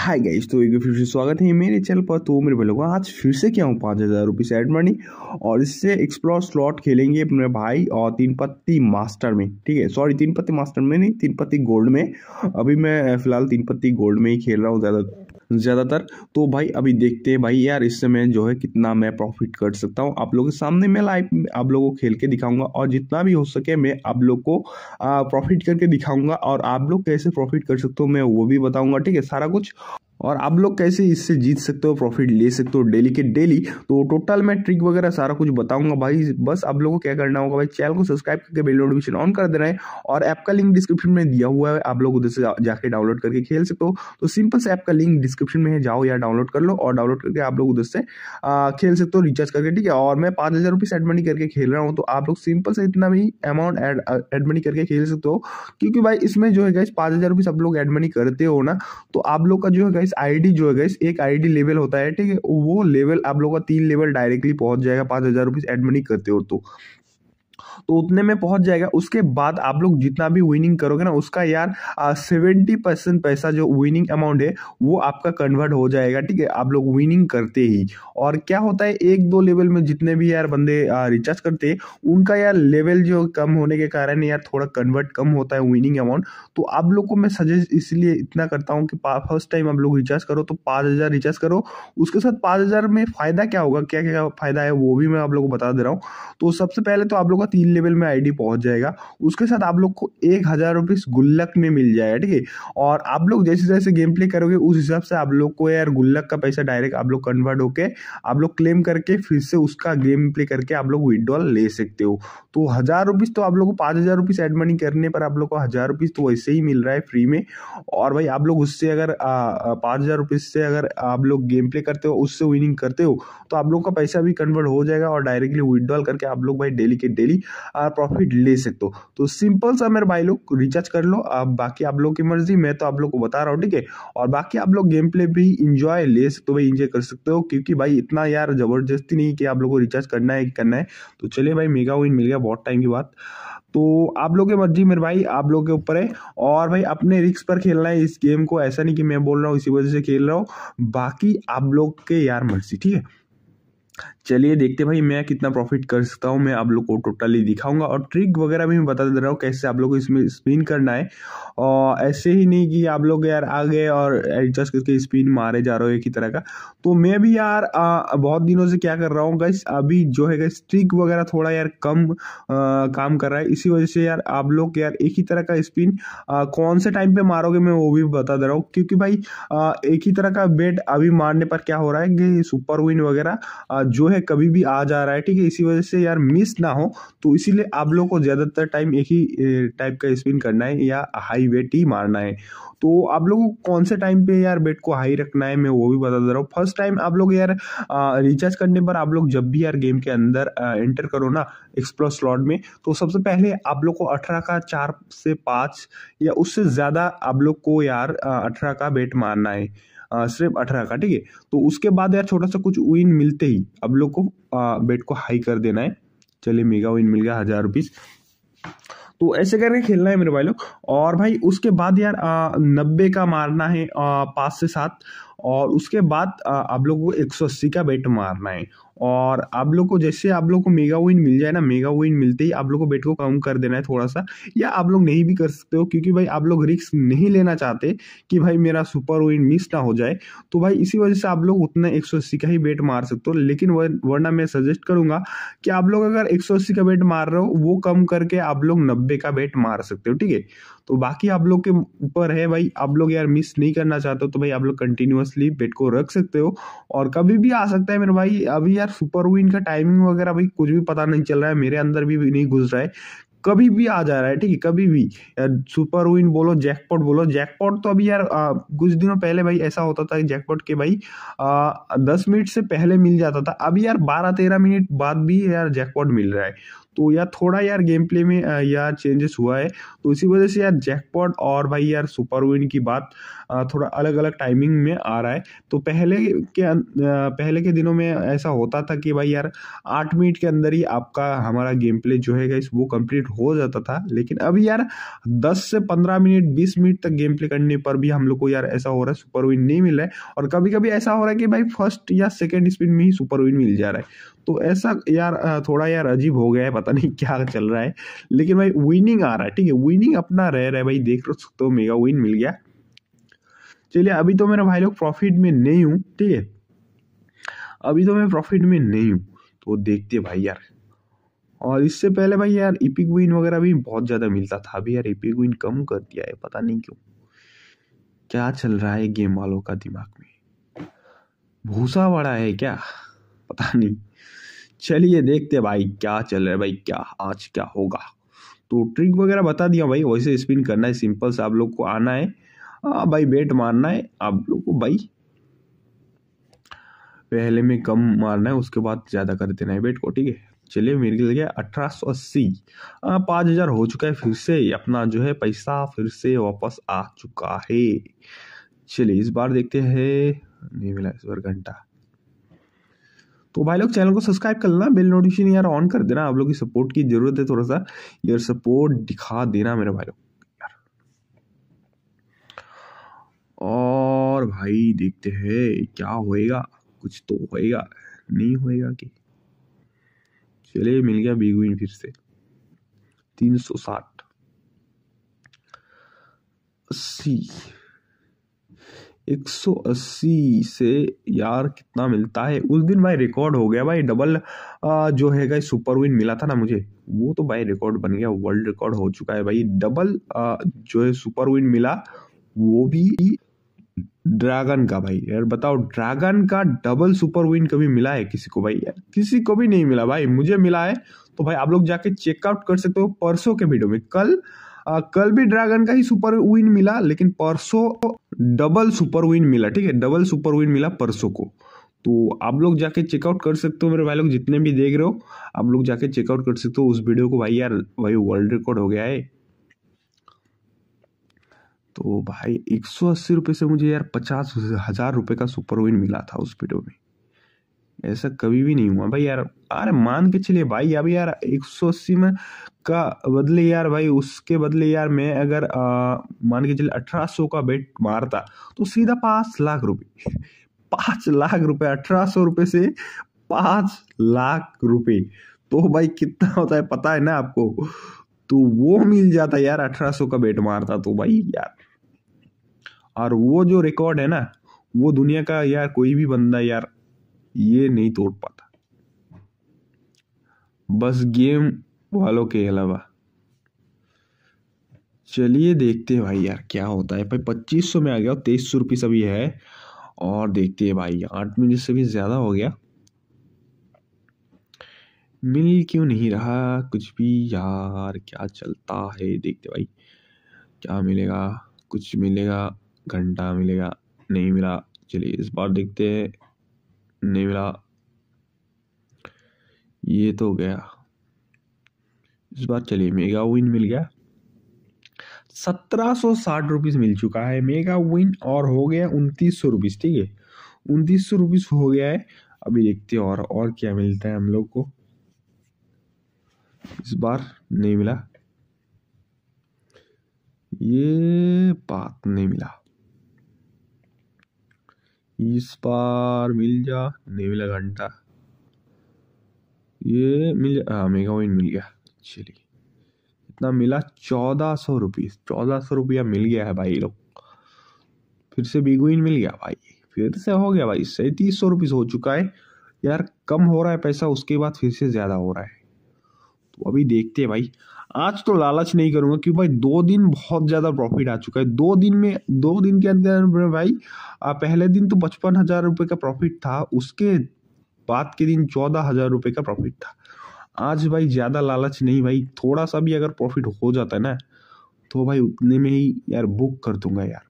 hi guys तो एक फिर से स्वागत है मेरे चैनल पर तो मेरे बोलोगा आज फिर से क्या हूँ पाँच हज़ार रुपये से एड मनी और इससे एक्सप्लोर स्लॉट खेलेंगे अपने भाई और तीन पत्ती मास्टर में ठीक है सॉरी तीन पत्ती मास्टर में नहीं तीन पत्ती गोल्ड में अभी मैं फ़िलहाल तीन पत्ती गोल्ड में ही खेल रहा हूँ ज़्यादा ज़्यादातर तो भाई अभी देखते हैं भाई यार इससे मैं जो है कितना मैं प्रॉफिट कर सकता हूँ आप लोगों के सामने मैं लाइव आप लोगों को खेल के दिखाऊंगा और जितना भी हो सके मैं आप लोग को प्रॉफिट करके दिखाऊंगा और आप लोग कैसे प्रॉफिट कर सकते हो मैं वो भी बताऊँगा ठीक है सारा कुछ और आप लोग कैसे इससे जीत सकते हो प्रॉफिट ले सकते हो डेली के डेली तो टोटल मैं ट्रिक वगैरह सारा कुछ बताऊंगा भाई बस आप लोगों को क्या करना होगा भाई चैनल को सब्सक्राइब करके बेल नोटिफिकेशन ऑन कर देना है और ऐप का लिंक डिस्क्रिप्शन में दिया हुआ है आप लोग उधर से जाके डाउनलोड करके खेल सकते हो तो सिंपल से ऐप का लिंक डिस्क्रिप्शन में है जाओ या डाउनलोड कर लो और डाउनलोड करके आप लोग उधर से खेल सकते हो रिचार्ज करके ठीक है और मैं पाँच हज़ार रुपये एडमनी करके खेल रहा हूँ तो आप लोग सिंपल से इतना भी अमाउंट एडमनी करके खेल सकते हो क्योंकि भाई इसमें जो है गैस पाँच हज़ार रुपीज़ आप लोग एडमनी करते हो ना तो आप लोग का जो है गाइस आईडी जो है गाइस एक आईडी लेवल होता है ठीक है वो लेवल आप लोग का तीन लेवल डायरेक्टली पहुंच जाएगा पाँच हज़ार रुपीज़ एड करते हो तो तो उतने में पहुंच जाएगा उसके बाद आप लोग जितना भी विनिंग करोगे ना उसका यार सेवेंटी परसेंट पैसा जो विनिंग अमाउंट है वो आपका कन्वर्ट हो जाएगा ठीक है आप लोग विनिंग करते ही और क्या होता है एक दो लेवल में जितने भी यार बंदे रिचार्ज करते हैं उनका यार लेवल जो कम होने के कारण यार थोड़ा कन्वर्ट कम होता है विनिंग अमाउंट तो आप लोग को मैं सजेस्ट इसलिए इतना करता हूँ कि फर्स्ट टाइम आप लोग रिचार्ज करो तो पाँच हज़ार रिचार्ज करो उसके साथ पाँच हज़ार में फ़ायदा क्या होगा क्या क्या फ़ायदा है वो भी मैं आप लोग को बता दे रहा हूँ तो सबसे पहले तो आप लोग का तीन तीन लेवल में आईडी पहुंच जाएगा उसके साथ आप लोग को एक हज़ार रुपीस गुल्लक में मिल जाएगा ठीक है और आप लोग जैसे जैसे गेम प्ले करोगे उस हिसाब से आप लोग को यार गुल्लक का पैसा डायरेक्ट आप लोग कन्वर्ट होकर आप लोग क्लेम करके फिर से उसका गेम प्ले करके आप लोग विड्रॉल ले सकते हो तो हज़ार रुपीस तो आप लोग को पाँच हज़ार रुपीस एड मनी करने पर आप लोग को हज़ार रुपीस तो वैसे ही मिल रहा है फ्री में और भाई आप लोग उससे अगर पाँच हज़ार रुपीस से अगर आप लोग गेम प्ले करते हो उससे विनिंग करते हो तो आप लोग का पैसा भी कन्वर्ट हो जाएगा और डायरेक्टली विड्रॉल करके आप लोग भाई डेली के डेली प्रॉफिट ले सकते हो तो सिंपल सा मेरे भाई लोग रिचार्ज कर लो अब बाकी आप लोग की मर्जी मैं तो आप लोग को बता रहा हूँ ठीक है और बाकी आप लोग गेम प्ले भी इंजॉय ले सकते हो भाई इंजॉय कर सकते हो क्योंकि भाई इतना यार जबरदस्ती नहीं कि आप लोग को रिचार्ज करना है करना है तो चलिए भाई मेगा विन मिल गया बहुत टाइम की बात तो आप लोग की मर्जी मेरे भाई आप लोग के ऊपर है और भाई अपने रिक्स पर खेलना है इस गेम को ऐसा नहीं कि मैं बोल रहा हूँ इसी वजह से खेल रहा हूँ बाकी आप लोग के यार मर्जी ठीक है चलिए देखते भाई मैं कितना प्रॉफिट कर सकता हूँ मैं आप लोग को टोटली दिखाऊंगा और ट्रिक वगैरह भी मैं बता दे रहा हूँ कैसे आप लोग को इसमें स्पिन करना है और ऐसे ही नहीं कि आप लोग यार आ गए और एडजस्ट करके स्पिन मारे जा रहे हो एक ही तरह का तो मैं भी यार आ, बहुत दिनों से क्या कर रहा हूँ गैस अभी जो है गैस ट्रिक वगैरह थोड़ा यार कम आ, काम कर रहा है इसी वजह से यार आप लोग यार एक ही तरह का स्पिन कौन से टाइम पर मारोगे मैं वो भी बता दे रहा हूँ क्योंकि भाई एक ही तरह का बेट अभी मारने पर क्या हो रहा है कि सुपर विन वगैरह जो है कभी भी आ जा रहा है ठीक है इसी वजह से यार मिस ना हो तो इसीलिए आप लोग को ज़्यादातर टाइम एक ही टाइप का स्पिन करना है या हाई वेट ही मारना है तो आप लोगों को कौन से टाइम पे यार बेट को हाई रखना है मैं वो भी बता दे रहा हूँ फर्स्ट टाइम आप लोग यार रिचार्ज करने पर आप लोग जब भी यार गेम के अंदर एंटर करो ना एक्सप्लोर स्लॉट में तो सबसे पहले आप लोग को अठारह का चार से पाँच या उससे ज़्यादा आप लोग को यार अठारह का बेट मारना है सिर्फ अठारह का ठीक है तो उसके बाद यार छोटा सा कुछ विन मिलते ही अब लोग को बेट को हाई कर देना है चलिए मेगा विन मिल गया हज़ार रुपीज़ तो ऐसे करके खेलना है मेरे भाई लोग और भाई उसके बाद यार नब्बे का मारना है पाँच से सात और उसके बाद आप लोगों को एक सौ अस्सी का बेट मारना है और आप लोग को जैसे आप लोग को मेगा विन मिल जाए ना मेगा विन मिलते ही आप लोग को बेट को कम कर देना है थोड़ा सा या आप लोग नहीं भी कर सकते हो क्योंकि भाई आप लोग रिस्क नहीं लेना चाहते कि भाई मेरा सुपर विन मिस ना हो जाए तो भाई इसी वजह से आप लोग उतना एक का ही बेट मार सकते हो लेकिन वरना मैं सजेस्ट करूंगा कि आप लोग अगर एक का बेट मार रहे हो वो कम करके आप लोग नब्बे का बेट मार सकते हो ठीक है तो बाकी आप लोग के ऊपर है भाई आप लोग यार मिस नहीं करना चाहते हो तो भाई आप लोग कंटिन्यूसली बेट को रख सकते हो और कभी भी आ सकता है मेरे भाई अभी यार यार सुपर विन का टाइमिंग वगैरह भाई कुछ भी पता नहीं चल रहा है मेरे अंदर भी, भी नहीं घुस रहा है कभी भी आ जा रहा है ठीक है कभी भी यार सुपर विन बोलो जैकपॉट बोलो जैकपॉट तो अभी यार आ, कुछ दिनों पहले भाई ऐसा होता था जैकपॉट के भाई आ, दस मिनट से पहले मिल जाता था अभी यार बारह तेरह मिनट बाद भी यार जैकपॉट मिल रहा है तो यार थोड़ा यार गेम प्ले में यार चेंजेस हुआ है तो इसी वजह से यार जैकपॉट और भाई यार सुपर विन की बात थोड़ा अलग अलग टाइमिंग में आ रहा है तो पहले के पहले के दिनों में ऐसा होता था कि भाई यार आठ मिनट के अंदर ही आपका हमारा गेम प्ले जो है गाइस वो कंप्लीट हो जाता था लेकिन अभी यार दस से पंद्रह मिनट बीस मिनट तक गेम प्ले करने पर भी हम लोग को यार ऐसा हो रहा है सुपर विन नहीं मिल रहा है और कभी कभी ऐसा हो रहा है कि भाई फर्स्ट या सेकेंड स्पिन में ही सुपर विन मिल जा रहा है तो ऐसा यार थोड़ा यार अजीब हो गया है पता नहीं क्या चल रहा है लेकिन भाई विनिंग आ रहा है ठीक है विनिंग अपना रह रहा है भाई देख रहे तो सकते हो मेगा विन मिल गया चलिए अभी तो मेरा भाई लोग प्रॉफिट में नहीं हूँ ठीक है अभी तो मैं प्रॉफिट में नहीं हूँ तो देखते भाई यार और इससे पहले भाई यार इपिक विन वगैरह भी बहुत ज़्यादा मिलता था अभी यार इपिक विन कम कर दिया है पता नहीं क्यों क्या चल रहा है गेम वालों का दिमाग में भूसा बड़ा है क्या पता नहीं चलिए देखते भाई क्या चल रहा है भाई क्या आज क्या होगा तो ट्रिक वगैरह बता दिया भाई वैसे स्पिन करना है सिंपल से आप लोग को आना है आ, हाँ भाई बेट मारना है आप लोग को भाई पहले में कम मारना है उसके बाद ज़्यादा कर देना है बेट को ठीक है चलिए मेरे के लगे अठारह सौ अस्सी हाँ, पाँच हज़ार हो चुका है फिर से अपना जो है पैसा फिर से वापस आ चुका है चलिए इस बार देखते हैं नहीं मिला इस बार घंटा तो भाई लोग चैनल को सब्सक्राइब कर लेना बेल नोटिफिकेशन यार ऑन कर देना आप लोग की सपोर्ट की जरूरत है थोड़ा सा यार सपोर्ट दिखा देना मेरे भाई लोग यार और भाई देखते हैं क्या होएगा कुछ तो होएगा नहीं होएगा कि चले मिल गया बिगुइन फिर से तीन सौ साठ अस्सी 180 से यार कितना मिलता है उस दिन भाई रिकॉर्ड हो गया भाई डबल जो है गई सुपर विन मिला था ना मुझे वो तो भाई रिकॉर्ड बन गया वर्ल्ड रिकॉर्ड हो चुका है भाई डबल जो है सुपर विन मिला वो भी ड्रैगन का भाई यार बताओ ड्रैगन का डबल सुपर विन कभी मिला है किसी को भाई यार किसी को भी नहीं मिला भाई मुझे मिला है तो भाई आप लोग जाके चेकआउट कर सकते हो परसों के वीडियो में कल आ, कल भी ड्रैगन का ही सुपर विन मिला लेकिन परसों डबल सुपर विन मिला ठीक है डबल सुपर विन मिला परसों को तो आप लोग जाके चेकआउट कर सकते हो मेरे भाई लोग जितने भी देख रहे हो आप लोग जाके चेकआउट कर सकते हो उस वीडियो को भाई यार भाई वर्ल्ड रिकॉर्ड हो गया है तो भाई एक सौ अस्सी रुपये से मुझे यार पचास हज़ार रुपये का सुपर विन मिला था उस वीडियो में ऐसा कभी भी नहीं हुआ भाई यार अरे मान के चलिए भाई अभी यार एक सौ अस्सी में का बदले यार भाई उसके बदले यार मैं अगर आ, मान के चलिए अठारह सौ का बेट मारता तो सीधा पाँच लाख रुपये पाँच लाख रुपए अठारह सौ रुपये से पाँच लाख रुपये तो भाई कितना होता है पता है ना आपको तो वो मिल जाता यार अठारह सौ का बेट मारता तो भाई यार और वो जो रिकॉर्ड है ना वो दुनिया का यार कोई भी बंदा यार ये नहीं तोड़ पाता बस गेम वालों के अलावा चलिए देखते हैं भाई यार क्या होता है भाई पच्चीस सौ में आ गया तेईस सौ रुपये सभी है और देखते हैं भाई आठ मिनट से भी ज़्यादा हो गया मिल क्यों नहीं रहा कुछ भी यार क्या चलता है देखते भाई क्या मिलेगा कुछ मिलेगा घंटा मिलेगा नहीं मिला चलिए इस बार देखते हैं नेवला ये तो गया इस बार चलिए मेगा विन मिल गया सत्रह सौ साठ रुपीज़ मिल चुका है मेगा विन और हो गया उनतीस सौ रुपीज़ ठीक है उनतीस सौ रुपीज़ हो गया है अभी देखते हैं और और क्या मिलता है हम लोग को इस बार नहीं मिला ये बात नहीं मिला इस पार मिल जा नहीं मिला घंटा ये मिल जा हाँ मेगा विन मिल गया चलिए इतना मिला चौदह सौ रुपीज़ चौदह सौ रुपया मिल गया है भाई लोग फिर से बिग विन मिल गया भाई फिर से हो गया भाई सैंतीस सौ रुपीज़ हो चुका है यार कम हो रहा है पैसा उसके बाद फिर से ज़्यादा हो रहा है तो अभी देखते हैं भाई आज तो लालच नहीं करूंगा क्योंकि भाई दो दिन बहुत ज़्यादा प्रॉफिट आ चुका है दो दिन में दो दिन के अंदर भाई पहले दिन तो पचपन हज़ार रुपये का प्रॉफिट था उसके बाद के दिन चौदह हज़ार रुपये का प्रॉफिट था आज भाई ज़्यादा लालच नहीं भाई थोड़ा सा भी अगर प्रॉफिट हो जाता है ना तो भाई उतने में ही यार बुक कर दूंगा यार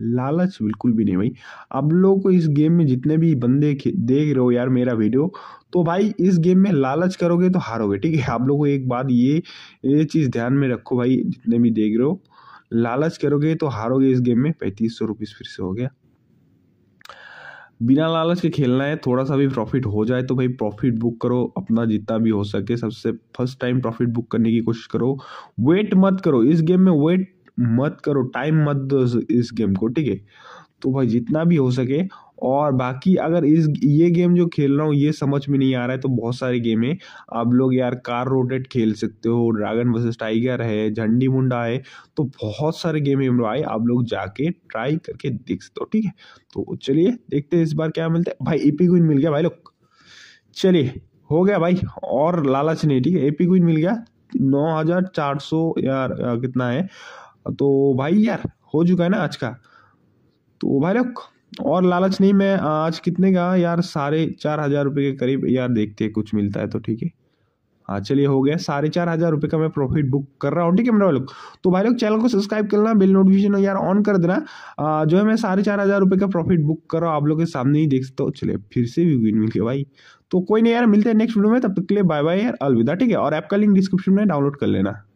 लालच बिल्कुल भी नहीं भाई अब लोग को इस गेम में जितने भी बंदे देख रहे हो यार मेरा वीडियो तो भाई इस गेम में लालच करोगे तो हारोगे ठीक है आप लोगों को एक बात ये ये चीज़ ध्यान में रखो भाई जितने भी देख रहे हो लालच करोगे तो हारोगे इस गेम में पैंतीस सौ रुपीज़ फिर से हो गया बिना लालच के खेलना है थोड़ा सा भी प्रॉफिट हो जाए तो भाई प्रॉफिट बुक करो अपना जितना भी हो सके सबसे फर्स्ट टाइम प्रॉफिट बुक करने की कोशिश करो वेट मत करो इस गेम में वेट मत करो टाइम मत दो इस गेम को ठीक है तो भाई जितना भी हो सके और बाकी अगर इस ये गेम जो खेल रहा हूँ ये समझ में नहीं आ रहा है तो बहुत सारे गेम है आप लोग यार कार रोटेट खेल सकते हो ड्रैगन वर्सेस टाइगर है झंडी मुंडा है तो बहुत सारे गेम है आए आप लोग जाके ट्राई करके देख सकते हो ठीक है तो चलिए देखते हैं इस बार क्या मिलता है भाई एपी क्वीन मिल गया भाई लोग चलिए हो गया भाई और लालच नहीं ठीक है एपी क्वीन मिल गया नौ हज़ार चार सौ यार कितना है तो भाई यार हो चुका है ना आज का तो भाई लोग और लालच नहीं मैं आज कितने का यार साढ़े चार हज़ार रुपये के करीब यार देखते हैं कुछ मिलता है तो ठीक है हाँ चलिए हो गया साढ़े चार हज़ार रुपये का मैं प्रॉफिट बुक कर रहा हूँ ठीक है मेरे लोग तो भाई लोग चैनल को सब्सक्राइब करना बिल नोटिफिकेशन यार ऑन कर देना जो है मैं साढ़े चार हज़ार रुपये का प्रॉफिट बुक कर रहा हूँ आप लोग के सामने ही देख सकते हो चलिए फिर से भी विन मिल गया भाई तो कोई नहीं यार मिलते हैं नेक्स्ट वीडियो में तब तक के लिए बाय बाय यार अलविदा ठीक है और ऐप का लिंक डिस्क्रिप्शन में डाउनलोड कर लेना